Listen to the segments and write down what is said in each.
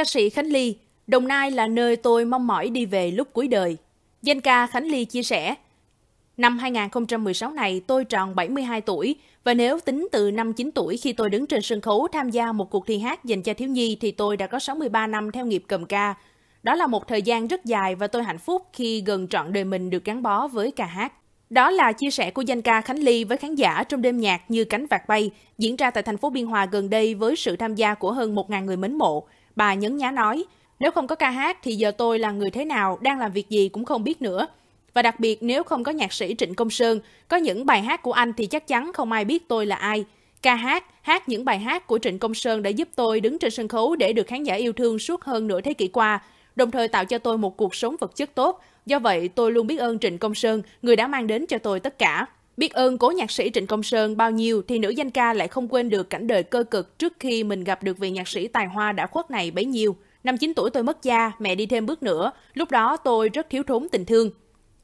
Ca sĩ Khánh Ly, Đồng Nai là nơi tôi mong mỏi đi về lúc cuối đời. Danh ca Khánh Ly chia sẻ, Năm 2016 này tôi tròn 72 tuổi và nếu tính từ năm 9 tuổi khi tôi đứng trên sân khấu tham gia một cuộc thi hát dành cho thiếu nhi thì tôi đã có 63 năm theo nghiệp cầm ca. Đó là một thời gian rất dài và tôi hạnh phúc khi gần trọn đời mình được gắn bó với ca hát. Đó là chia sẻ của danh ca Khánh Ly với khán giả trong đêm nhạc như cánh vạc bay diễn ra tại thành phố Biên Hòa gần đây với sự tham gia của hơn 1.000 người mến mộ. Bà nhấn nhá nói, nếu không có ca hát thì giờ tôi là người thế nào, đang làm việc gì cũng không biết nữa. Và đặc biệt nếu không có nhạc sĩ Trịnh Công Sơn, có những bài hát của anh thì chắc chắn không ai biết tôi là ai. Ca hát, hát những bài hát của Trịnh Công Sơn đã giúp tôi đứng trên sân khấu để được khán giả yêu thương suốt hơn nửa thế kỷ qua, đồng thời tạo cho tôi một cuộc sống vật chất tốt. Do vậy, tôi luôn biết ơn Trịnh Công Sơn, người đã mang đến cho tôi tất cả. Biết ơn cố nhạc sĩ Trịnh Công Sơn bao nhiêu thì nữ danh ca lại không quên được cảnh đời cơ cực trước khi mình gặp được vị nhạc sĩ tài hoa đã khuất này bấy nhiêu. Năm 9 tuổi tôi mất cha, mẹ đi thêm bước nữa, lúc đó tôi rất thiếu thốn tình thương.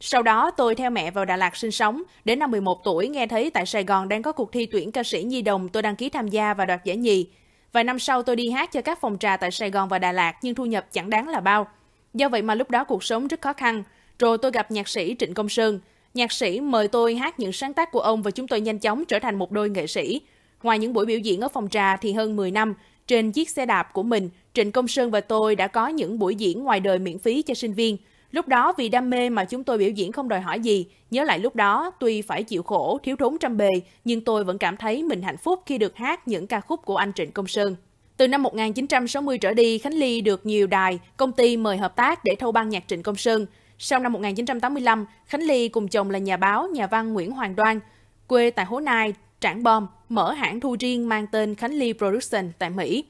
Sau đó tôi theo mẹ vào Đà Lạt sinh sống, đến năm 11 tuổi nghe thấy tại Sài Gòn đang có cuộc thi tuyển ca sĩ nhi đồng tôi đăng ký tham gia và đoạt giải nhì. Vài năm sau tôi đi hát cho các phòng trà tại Sài Gòn và Đà Lạt nhưng thu nhập chẳng đáng là bao. Do vậy mà lúc đó cuộc sống rất khó khăn. Rồi tôi gặp nhạc sĩ Trịnh Công Sơn, Nhạc sĩ mời tôi hát những sáng tác của ông và chúng tôi nhanh chóng trở thành một đôi nghệ sĩ. Ngoài những buổi biểu diễn ở phòng trà thì hơn 10 năm, trên chiếc xe đạp của mình, Trịnh Công Sơn và tôi đã có những buổi diễn ngoài đời miễn phí cho sinh viên. Lúc đó vì đam mê mà chúng tôi biểu diễn không đòi hỏi gì, nhớ lại lúc đó tuy phải chịu khổ, thiếu thốn trăm bề, nhưng tôi vẫn cảm thấy mình hạnh phúc khi được hát những ca khúc của anh Trịnh Công Sơn. Từ năm 1960 trở đi, Khánh Ly được nhiều đài, công ty mời hợp tác để thâu ban nhạc Trịnh Công Sơn. Sau năm 1985, Khánh Ly cùng chồng là nhà báo, nhà văn Nguyễn Hoàng Đoan, quê tại Hố Nai, Trảng Bom, mở hãng thu riêng mang tên Khánh Ly Production tại Mỹ.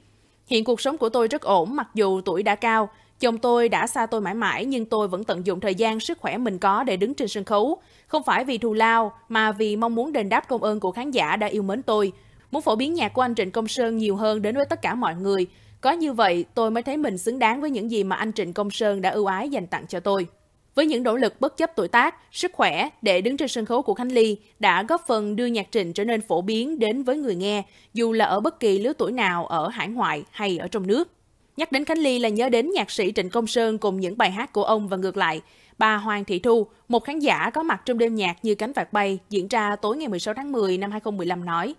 Hiện cuộc sống của tôi rất ổn mặc dù tuổi đã cao, chồng tôi đã xa tôi mãi mãi nhưng tôi vẫn tận dụng thời gian sức khỏe mình có để đứng trên sân khấu, không phải vì thù lao mà vì mong muốn đền đáp công ơn của khán giả đã yêu mến tôi, muốn phổ biến nhạc của anh Trịnh Công Sơn nhiều hơn đến với tất cả mọi người. Có như vậy, tôi mới thấy mình xứng đáng với những gì mà anh Trịnh Công Sơn đã ưu ái dành tặng cho tôi. Với những nỗ lực bất chấp tuổi tác, sức khỏe để đứng trên sân khấu của Khánh Ly đã góp phần đưa nhạc trình trở nên phổ biến đến với người nghe, dù là ở bất kỳ lứa tuổi nào ở hải ngoại hay ở trong nước. Nhắc đến Khánh Ly là nhớ đến nhạc sĩ Trịnh Công Sơn cùng những bài hát của ông và ngược lại. Bà Hoàng Thị Thu, một khán giả có mặt trong đêm nhạc như cánh vạt bay diễn ra tối ngày 16 tháng 10 năm 2015 nói.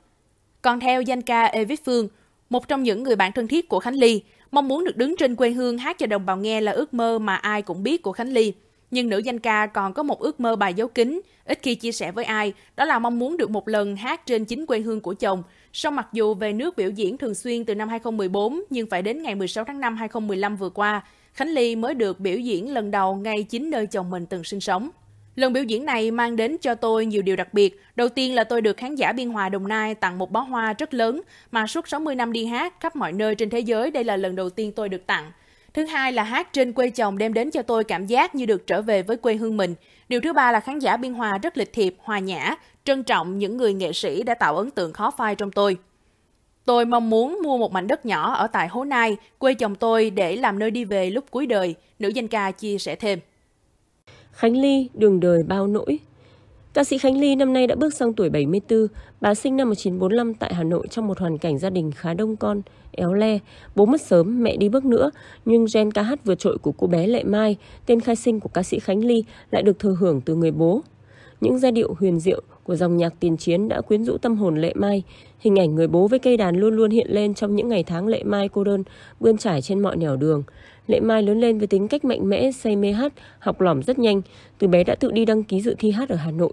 Còn theo danh ca Evit Phương, một trong những người bạn thân thiết của Khánh Ly, mong muốn được đứng trên quê hương hát cho đồng bào nghe là ước mơ mà ai cũng biết của Khánh Ly. Nhưng nữ danh ca còn có một ước mơ bài dấu kín, ít khi chia sẻ với ai, đó là mong muốn được một lần hát trên chính quê hương của chồng. Song mặc dù về nước biểu diễn thường xuyên từ năm 2014, nhưng phải đến ngày 16 tháng 5 2015 vừa qua, Khánh Ly mới được biểu diễn lần đầu ngay chính nơi chồng mình từng sinh sống. Lần biểu diễn này mang đến cho tôi nhiều điều đặc biệt. Đầu tiên là tôi được khán giả Biên Hòa Đồng Nai tặng một bó hoa rất lớn, mà suốt 60 năm đi hát khắp mọi nơi trên thế giới đây là lần đầu tiên tôi được tặng. Thứ hai là hát trên quê chồng đem đến cho tôi cảm giác như được trở về với quê hương mình. Điều thứ ba là khán giả biên hòa rất lịch thiệp, hòa nhã, trân trọng những người nghệ sĩ đã tạo ấn tượng khó phai trong tôi. Tôi mong muốn mua một mảnh đất nhỏ ở tại Hố Nai, quê chồng tôi để làm nơi đi về lúc cuối đời, nữ danh ca chia sẻ thêm. Khánh Ly, đường đời bao nỗi, Ca sĩ Khánh Ly năm nay đã bước sang tuổi 74. Bà sinh năm 1945 tại Hà Nội trong một hoàn cảnh gia đình khá đông con, éo le. Bố mất sớm, mẹ đi bước nữa. Nhưng gen ca hát vượt trội của cô bé Lệ Mai, tên khai sinh của ca sĩ Khánh Ly, lại được thừa hưởng từ người bố. Những giai điệu huyền diệu, của dòng nhạc tiền chiến đã quyến rũ tâm hồn Lệ Mai. Hình ảnh người bố với cây đàn luôn luôn hiện lên trong những ngày tháng Lệ Mai cô đơn, bươn trải trên mọi nẻo đường. Lệ Mai lớn lên với tính cách mạnh mẽ, say mê hát, học lỏm rất nhanh. Từ bé đã tự đi đăng ký dự thi hát ở Hà Nội.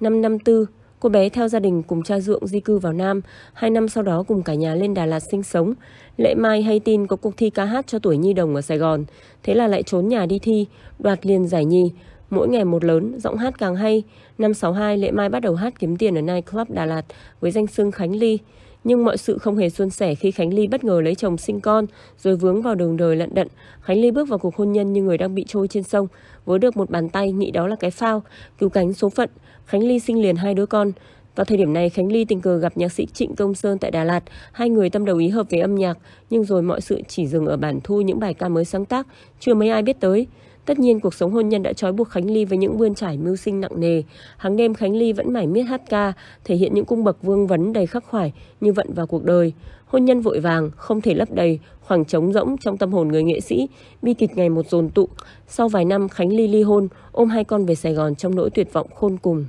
Năm năm tư, cô bé theo gia đình cùng cha ruộng di cư vào Nam. Hai năm sau đó cùng cả nhà lên Đà Lạt sinh sống. Lệ Mai hay tin có cuộc thi ca hát cho tuổi nhi đồng ở Sài Gòn. Thế là lại trốn nhà đi thi, đoạt liền giải nhi. Mỗi ngày một lớn, giọng hát càng hay. Năm 62, Lệ Mai bắt đầu hát kiếm tiền ở nightclub Đà Lạt với danh xưng Khánh Ly. Nhưng mọi sự không hề suôn sẻ khi Khánh Ly bất ngờ lấy chồng sinh con, rồi vướng vào đường đời lận đận. Khánh Ly bước vào cuộc hôn nhân như người đang bị trôi trên sông, với được một bàn tay nghĩ đó là cái phao, cứu cánh số phận. Khánh Ly sinh liền hai đứa con. Vào thời điểm này, Khánh Ly tình cờ gặp nhạc sĩ Trịnh Công Sơn tại Đà Lạt. Hai người tâm đầu ý hợp về âm nhạc, nhưng rồi mọi sự chỉ dừng ở bản thu những bài ca mới sáng tác, chưa mấy ai biết tới. Tất nhiên cuộc sống hôn nhân đã trói buộc Khánh Ly với những bươn trải mưu sinh nặng nề. Hàng đêm Khánh Ly vẫn mải miết hát ca, thể hiện những cung bậc vương vấn đầy khắc khoải như vận vào cuộc đời. Hôn nhân vội vàng, không thể lấp đầy, khoảng trống rỗng trong tâm hồn người nghệ sĩ, bi kịch ngày một dồn tụ. Sau vài năm Khánh Ly ly hôn, ôm hai con về Sài Gòn trong nỗi tuyệt vọng khôn cùng.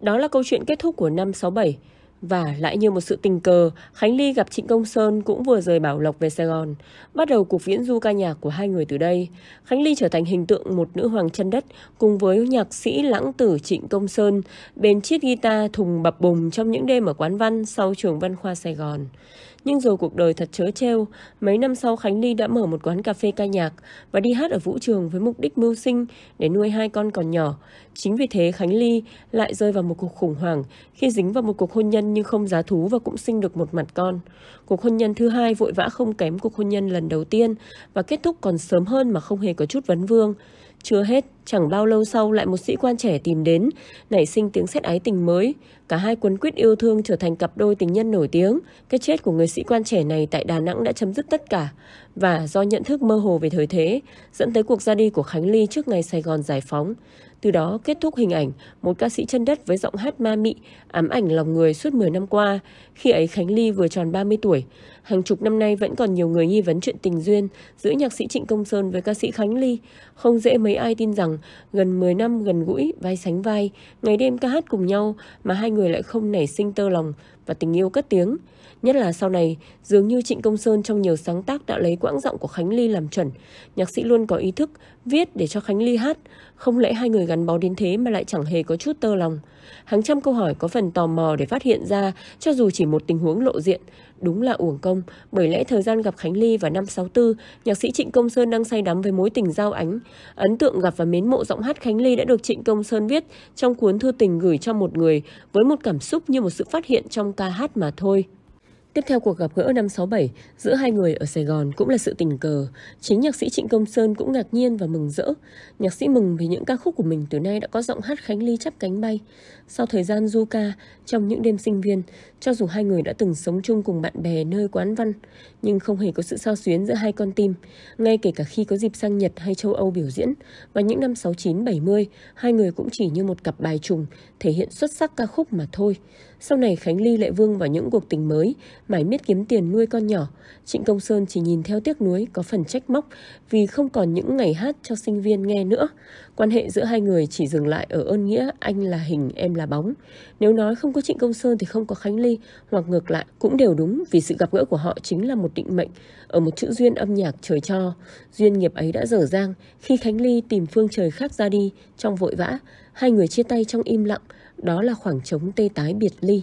Đó là câu chuyện kết thúc của năm 67. Và lại như một sự tình cờ, Khánh Ly gặp Trịnh Công Sơn cũng vừa rời Bảo Lộc về Sài Gòn. Bắt đầu cuộc viễn du ca nhạc của hai người từ đây. Khánh Ly trở thành hình tượng một nữ hoàng chân đất cùng với nhạc sĩ lãng tử Trịnh Công Sơn, bên chiếc guitar thùng bập bùng trong những đêm ở quán văn sau trường văn khoa Sài Gòn. Nhưng rồi cuộc đời thật chớ treo mấy năm sau Khánh Ly đã mở một quán cà phê ca nhạc và đi hát ở vũ trường với mục đích mưu sinh để nuôi hai con còn nhỏ. Chính vì thế Khánh Ly lại rơi vào một cuộc khủng hoảng khi dính vào một cuộc hôn nhân nhưng không giá thú và cũng sinh được một mặt con. Cuộc hôn nhân thứ hai vội vã không kém cuộc hôn nhân lần đầu tiên và kết thúc còn sớm hơn mà không hề có chút vấn vương. Chưa hết, Chẳng bao lâu sau lại một sĩ quan trẻ tìm đến, nảy sinh tiếng xét ái tình mới. Cả hai cuốn quyết yêu thương trở thành cặp đôi tình nhân nổi tiếng. Cái chết của người sĩ quan trẻ này tại Đà Nẵng đã chấm dứt tất cả. Và do nhận thức mơ hồ về thời thế, dẫn tới cuộc ra đi của Khánh Ly trước ngày Sài Gòn giải phóng. Từ đó kết thúc hình ảnh một ca sĩ chân đất với giọng hát ma mị, ám ảnh lòng người suốt 10 năm qua. Khi ấy Khánh Ly vừa tròn 30 tuổi. Hàng chục năm nay vẫn còn nhiều người nghi vấn chuyện tình duyên giữa nhạc sĩ Trịnh Công Sơn với ca sĩ Khánh Ly. Không dễ mấy ai tin rằng rằng gần 10 năm gần gũi, vai sánh vai, ngày đêm ca hát cùng nhau mà hai người lại không nảy sinh tơ lòng, và tình yêu cất tiếng. Nhất là sau này, dường như Trịnh Công Sơn trong nhiều sáng tác đã lấy quãng giọng của Khánh Ly làm chuẩn. Nhạc sĩ luôn có ý thức viết để cho Khánh Ly hát, không lẽ hai người gắn bó đến thế mà lại chẳng hề có chút tơ lòng. Hàng trăm câu hỏi có phần tò mò để phát hiện ra, cho dù chỉ một tình huống lộ diện, đúng là uổng công, bởi lẽ thời gian gặp Khánh Ly vào năm 64, nhạc sĩ Trịnh Công Sơn đang say đắm với mối tình giao ánh. Ấn tượng gặp và mến mộ giọng hát Khánh Ly đã được Trịnh Công Sơn viết trong cuốn thư tình gửi cho một người với một cảm xúc như một sự phát hiện trong ông ta hát mà thôi. Tiếp theo cuộc gặp gỡ năm 67 giữa hai người ở Sài Gòn cũng là sự tình cờ. Chính nhạc sĩ Trịnh Công Sơn cũng ngạc nhiên và mừng rỡ. Nhạc sĩ mừng vì những ca khúc của mình từ nay đã có giọng hát khánh ly chắp cánh bay. Sau thời gian du ca, trong những đêm sinh viên, cho dù hai người đã từng sống chung cùng bạn bè nơi quán văn, nhưng không hề có sự sao xuyến giữa hai con tim. Ngay kể cả khi có dịp sang Nhật hay châu Âu biểu diễn, và những năm 69-70, hai người cũng chỉ như một cặp bài trùng, thể hiện xuất sắc ca khúc mà thôi. Sau này Khánh Ly lại vương vào những cuộc tình mới, mải miết kiếm tiền nuôi con nhỏ, Trịnh Công Sơn chỉ nhìn theo tiếc nuối có phần trách móc vì không còn những ngày hát cho sinh viên nghe nữa. Quan hệ giữa hai người chỉ dừng lại ở ơn nghĩa anh là hình em là bóng. Nếu nói không có Trịnh Công Sơn thì không có Khánh Ly hoặc ngược lại cũng đều đúng vì sự gặp gỡ của họ chính là một định mệnh ở một chữ duyên âm nhạc trời cho. Duyên nghiệp ấy đã dở dang khi Khánh Ly tìm phương trời khác ra đi trong vội vã. Hai người chia tay trong im lặng, đó là khoảng trống tê tái biệt ly.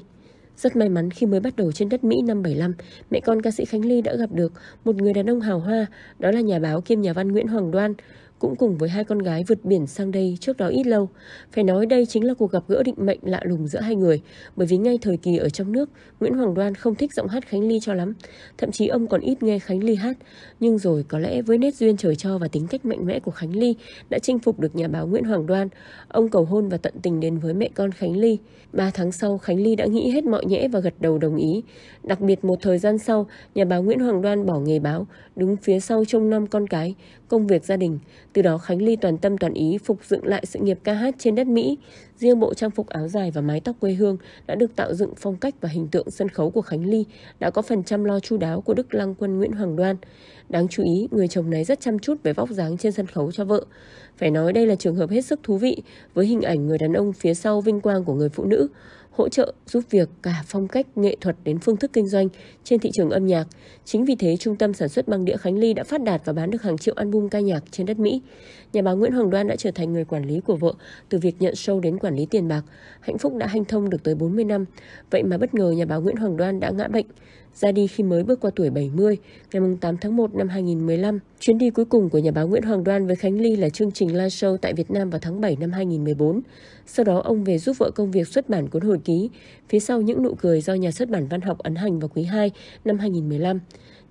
Rất may mắn khi mới bắt đầu trên đất Mỹ năm 75, mẹ con ca sĩ Khánh Ly đã gặp được một người đàn ông hào hoa, đó là nhà báo kiêm nhà văn Nguyễn Hoàng Đoan, cũng cùng với hai con gái vượt biển sang đây trước đó ít lâu. Phải nói đây chính là cuộc gặp gỡ định mệnh lạ lùng giữa hai người, bởi vì ngay thời kỳ ở trong nước, Nguyễn Hoàng Đoan không thích giọng hát Khánh Ly cho lắm, thậm chí ông còn ít nghe Khánh Ly hát, nhưng rồi có lẽ với nét duyên trời cho và tính cách mạnh mẽ của Khánh Ly đã chinh phục được nhà báo Nguyễn Hoàng Đoan, ông cầu hôn và tận tình đến với mẹ con Khánh Ly. Ba tháng sau, Khánh Ly đã nghĩ hết mọi nhẽ và gật đầu đồng ý. Đặc biệt một thời gian sau, nhà báo Nguyễn Hoàng Đoan bỏ nghề báo, đứng phía sau trông nom con cái, công việc gia đình, từ đó Khánh Ly toàn tâm toàn ý phục dựng lại sự nghiệp ca hát trên đất Mỹ. Riêng bộ trang phục áo dài và mái tóc quê hương đã được tạo dựng phong cách và hình tượng sân khấu của Khánh Ly đã có phần chăm lo chu đáo của Đức Lăng Quân Nguyễn Hoàng Đoan. Đáng chú ý, người chồng này rất chăm chút về vóc dáng trên sân khấu cho vợ. Phải nói đây là trường hợp hết sức thú vị với hình ảnh người đàn ông phía sau vinh quang của người phụ nữ hỗ trợ giúp việc cả phong cách nghệ thuật đến phương thức kinh doanh trên thị trường âm nhạc. Chính vì thế, trung tâm sản xuất băng đĩa Khánh Ly đã phát đạt và bán được hàng triệu album ca nhạc trên đất Mỹ. Nhà báo Nguyễn Hoàng Đoan đã trở thành người quản lý của vợ, từ việc nhận show đến quản lý tiền bạc. Hạnh phúc đã hanh thông được tới 40 năm. Vậy mà bất ngờ nhà báo Nguyễn Hoàng Đoan đã ngã bệnh ra đi khi mới bước qua tuổi 70, ngày 8 tháng 1 năm 2015. Chuyến đi cuối cùng của nhà báo Nguyễn Hoàng Đoan với Khánh Ly là chương trình live show tại Việt Nam vào tháng 7 năm 2014. Sau đó ông về giúp vợ công việc xuất bản cuốn hồi ký, phía sau những nụ cười do nhà xuất bản văn học ấn hành vào quý 2 năm 2015.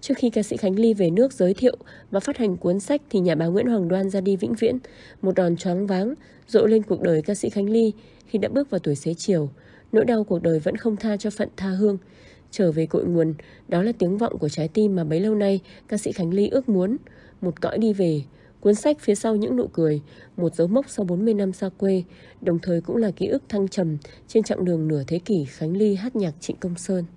Trước khi ca sĩ Khánh Ly về nước giới thiệu và phát hành cuốn sách thì nhà báo Nguyễn Hoàng Đoan ra đi vĩnh viễn, một đòn choáng váng, dội lên cuộc đời ca sĩ Khánh Ly khi đã bước vào tuổi xế chiều. Nỗi đau cuộc đời vẫn không tha cho phận tha hương. Trở về cội nguồn, đó là tiếng vọng của trái tim mà bấy lâu nay ca sĩ Khánh Ly ước muốn. Một cõi đi về, cuốn sách phía sau những nụ cười, một dấu mốc sau 40 năm xa quê, đồng thời cũng là ký ức thăng trầm trên chặng đường nửa thế kỷ Khánh Ly hát nhạc Trịnh Công Sơn.